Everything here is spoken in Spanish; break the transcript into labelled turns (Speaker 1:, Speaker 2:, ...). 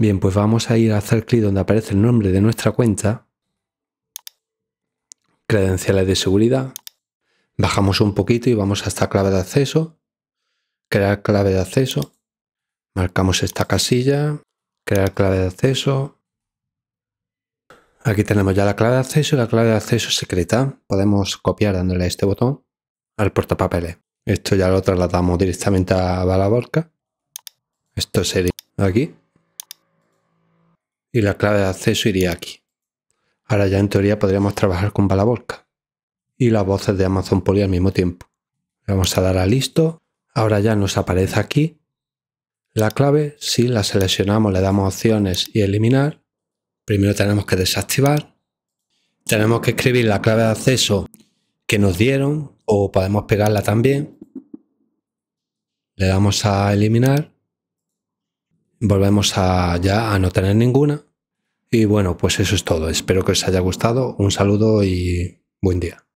Speaker 1: Bien, pues vamos a ir a hacer clic donde aparece el nombre de nuestra cuenta, credenciales de seguridad, bajamos un poquito y vamos a esta clave de acceso, crear clave de acceso, marcamos esta casilla, crear clave de acceso. Aquí tenemos ya la clave de acceso y la clave de acceso secreta. Podemos copiar dándole a este botón al portapapeles. Esto ya lo trasladamos directamente a Balaborca. Esto sería aquí y la clave de acceso iría aquí. Ahora ya en teoría podríamos trabajar con Balabolka y las voces de Amazon Poly al mismo tiempo. Le vamos a dar a listo. Ahora ya nos aparece aquí la clave. Si la seleccionamos, le damos opciones y eliminar. Primero tenemos que desactivar. Tenemos que escribir la clave de acceso que nos dieron o podemos pegarla también. Le damos a eliminar volvemos a ya a no tener ninguna. Y bueno, pues eso es todo. Espero que os haya gustado. Un saludo y buen día.